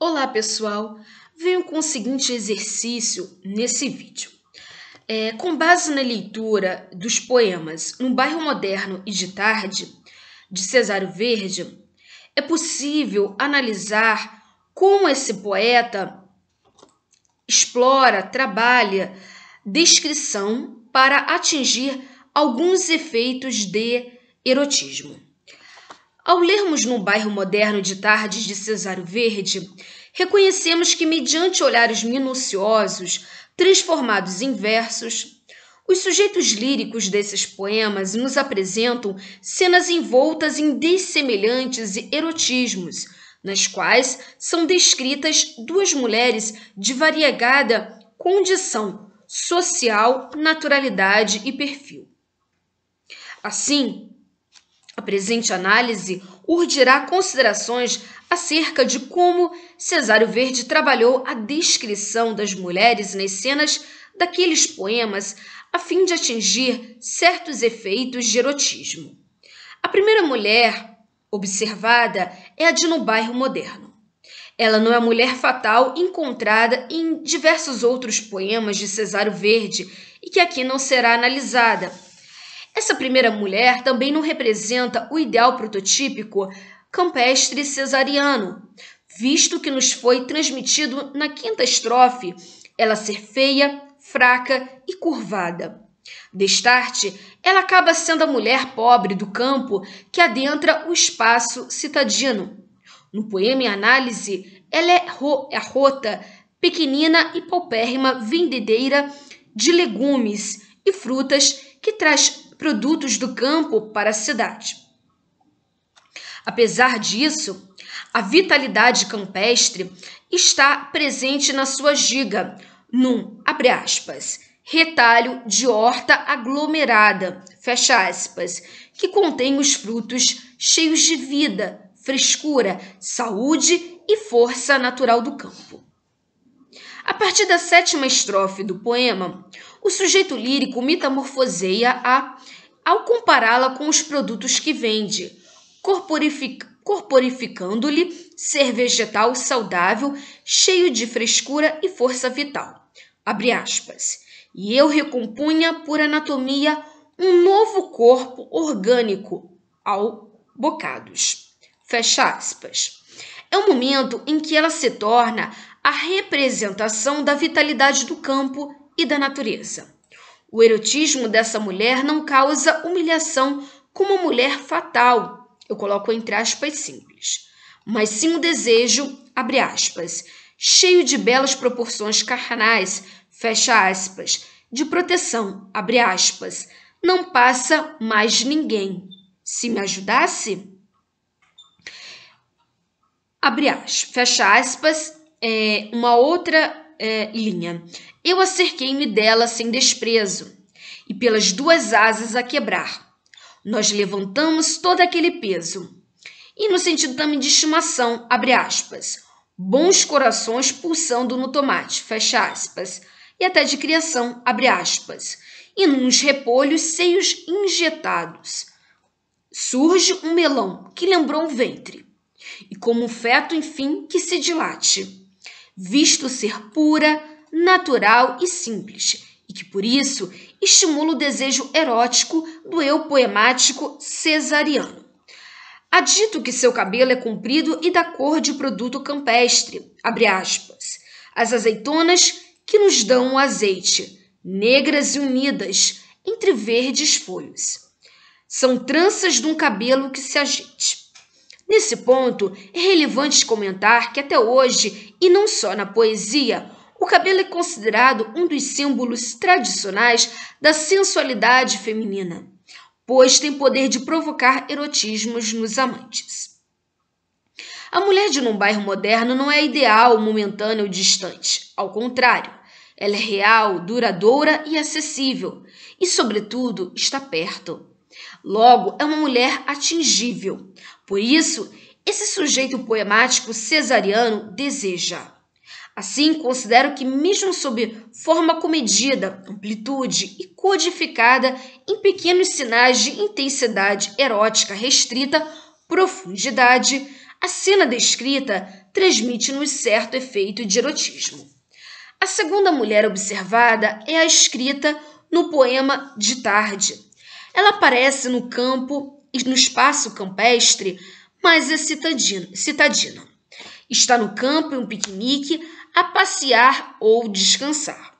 Olá pessoal, venho com o seguinte exercício nesse vídeo. É, com base na leitura dos poemas No Bairro Moderno e de Tarde, de Cesário Verde, é possível analisar como esse poeta explora, trabalha descrição para atingir alguns efeitos de erotismo. Ao lermos num bairro moderno de tardes de Cesário Verde, reconhecemos que, mediante olhares minuciosos, transformados em versos, os sujeitos líricos desses poemas nos apresentam cenas envoltas em dessemelhantes erotismos, nas quais são descritas duas mulheres de variegada condição social, naturalidade e perfil. Assim, a presente análise urdirá considerações acerca de como Cesário Verde trabalhou a descrição das mulheres nas cenas daqueles poemas a fim de atingir certos efeitos de erotismo. A primeira mulher observada é a de no bairro moderno. Ela não é a mulher fatal encontrada em diversos outros poemas de Cesário Verde e que aqui não será analisada, essa primeira mulher também não representa o ideal prototípico campestre cesariano, visto que nos foi transmitido na quinta estrofe ela ser feia, fraca e curvada. Destarte, ela acaba sendo a mulher pobre do campo que adentra o espaço citadino. No poema em análise, ela é, ro é rota, pequenina e paupérrima vendedeira de legumes e frutas que traz produtos do campo para a cidade. Apesar disso, a vitalidade campestre está presente na sua giga, num, abre aspas, retalho de horta aglomerada, fecha aspas, que contém os frutos cheios de vida, frescura, saúde e força natural do campo. A partir da sétima estrofe do poema, o sujeito lírico metamorfoseia a ao compará-la com os produtos que vende, corporific corporificando-lhe ser vegetal saudável, cheio de frescura e força vital. Abre aspas. E eu recompunha por anatomia um novo corpo orgânico ao bocados. Fecha aspas. É o momento em que ela se torna a representação da vitalidade do campo e da natureza. O erotismo dessa mulher não causa humilhação como uma mulher fatal, eu coloco entre aspas simples, mas sim o desejo, abre aspas, cheio de belas proporções carnais, fecha aspas, de proteção, abre aspas, não passa mais ninguém. Se me ajudasse, abre aspas, fecha aspas, é, uma outra é, linha. Eu acerquei-me dela sem desprezo, e pelas duas asas a quebrar. Nós levantamos todo aquele peso. E no sentido também de estimação, abre aspas, bons corações pulsando no tomate, fecha aspas, e até de criação, abre aspas, e nos repolhos seios injetados. Surge um melão que lembrou um ventre, e como um feto, enfim, que se dilate visto ser pura, natural e simples, e que por isso estimula o desejo erótico do eu poemático cesariano. Há dito que seu cabelo é comprido e da cor de produto campestre, abre aspas, as azeitonas que nos dão o azeite, negras e unidas, entre verdes folhos. São tranças de um cabelo que se agite. Nesse ponto, é relevante comentar que até hoje, e não só na poesia, o cabelo é considerado um dos símbolos tradicionais da sensualidade feminina, pois tem poder de provocar erotismos nos amantes. A mulher de um bairro moderno não é ideal, momentânea ou distante. Ao contrário, ela é real, duradoura e acessível, e, sobretudo, está perto. Logo, é uma mulher atingível. Por isso, esse sujeito poemático cesariano deseja. Assim, considero que, mesmo sob forma comedida, amplitude e codificada em pequenos sinais de intensidade erótica restrita, profundidade, a cena descrita transmite-nos certo efeito de erotismo. A segunda mulher observada é a escrita no poema de tarde, ela aparece no campo e no espaço campestre, mas é citadina. citadina. Está no campo em um piquenique, a passear ou descansar.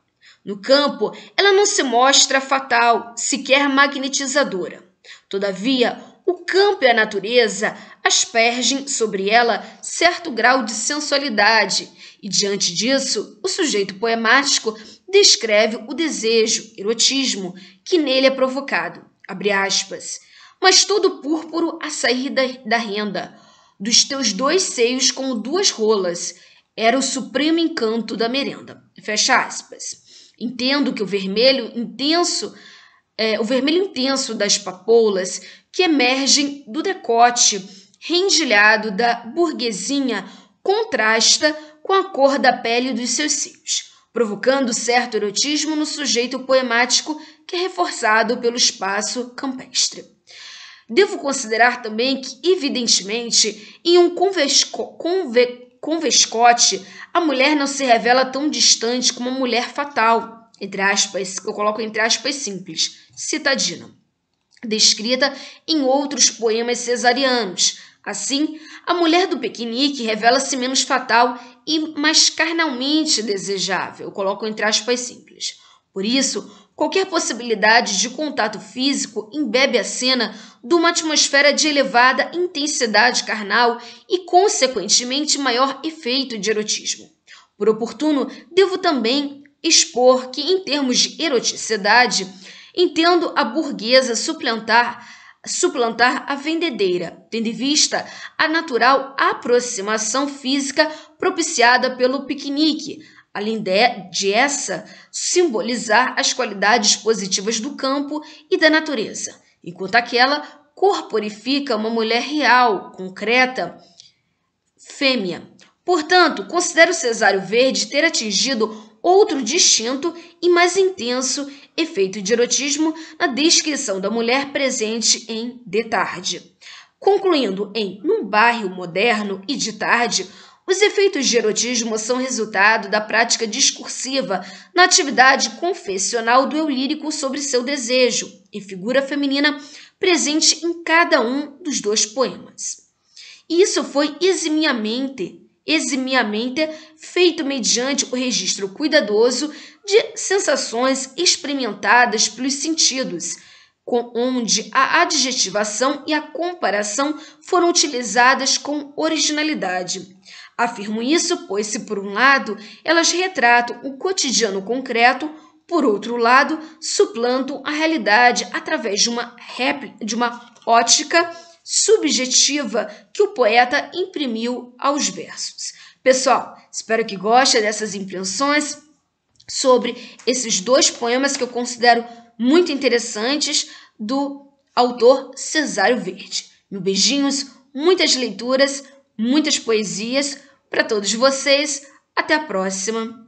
No campo, ela não se mostra fatal, sequer magnetizadora. Todavia, o campo e a natureza aspergem sobre ela certo grau de sensualidade, e diante disso, o sujeito poemático descreve o desejo, erotismo, que nele é provocado, abre aspas, mas todo púrpuro a sair da, da renda, dos teus dois seios como duas rolas, era o supremo encanto da merenda. Fecha aspas. Entendo que o vermelho intenso, é, o vermelho intenso das papoulas que emergem do decote rendilhado da burguesinha contrasta com a cor da pele dos seus seios, provocando certo erotismo no sujeito poemático que é reforçado pelo espaço campestre. Devo considerar também que, evidentemente, em um convesco, conve, convescote, a mulher não se revela tão distante como a mulher fatal, entre aspas, eu coloco entre aspas simples, citadina, descrita em outros poemas cesarianos. Assim, a mulher do piquenique revela-se menos fatal e mais carnalmente desejável, eu coloco entre aspas simples. Por isso, Qualquer possibilidade de contato físico embebe a cena de uma atmosfera de elevada intensidade carnal e, consequentemente, maior efeito de erotismo. Por oportuno, devo também expor que, em termos de eroticidade, entendo a burguesa suplantar suplantar a vendedeira, tendo em vista a natural aproximação física propiciada pelo piquenique, além de essa, simbolizar as qualidades positivas do campo e da natureza, enquanto aquela corporifica uma mulher real, concreta, fêmea. Portanto, considero Cesário Verde ter atingido outro distinto e mais intenso efeito de erotismo na descrição da mulher presente em De Tarde. Concluindo em Um Bairro Moderno e De Tarde, os efeitos de erotismo são resultado da prática discursiva na atividade confessional do eu lírico sobre seu desejo e figura feminina presente em cada um dos dois poemas. E isso foi eximiamente, eximiamente feito mediante o registro cuidadoso de sensações experimentadas pelos sentidos, onde a adjetivação e a comparação foram utilizadas com originalidade. Afirmo isso, pois, se por um lado elas retratam o cotidiano concreto, por outro lado, suplantam a realidade através de uma, de uma ótica subjetiva que o poeta imprimiu aos versos. Pessoal, espero que gostem dessas impressões sobre esses dois poemas que eu considero muito interessantes do autor Cesário Verde. Mil beijinhos, muitas leituras, muitas poesias para todos vocês, até a próxima.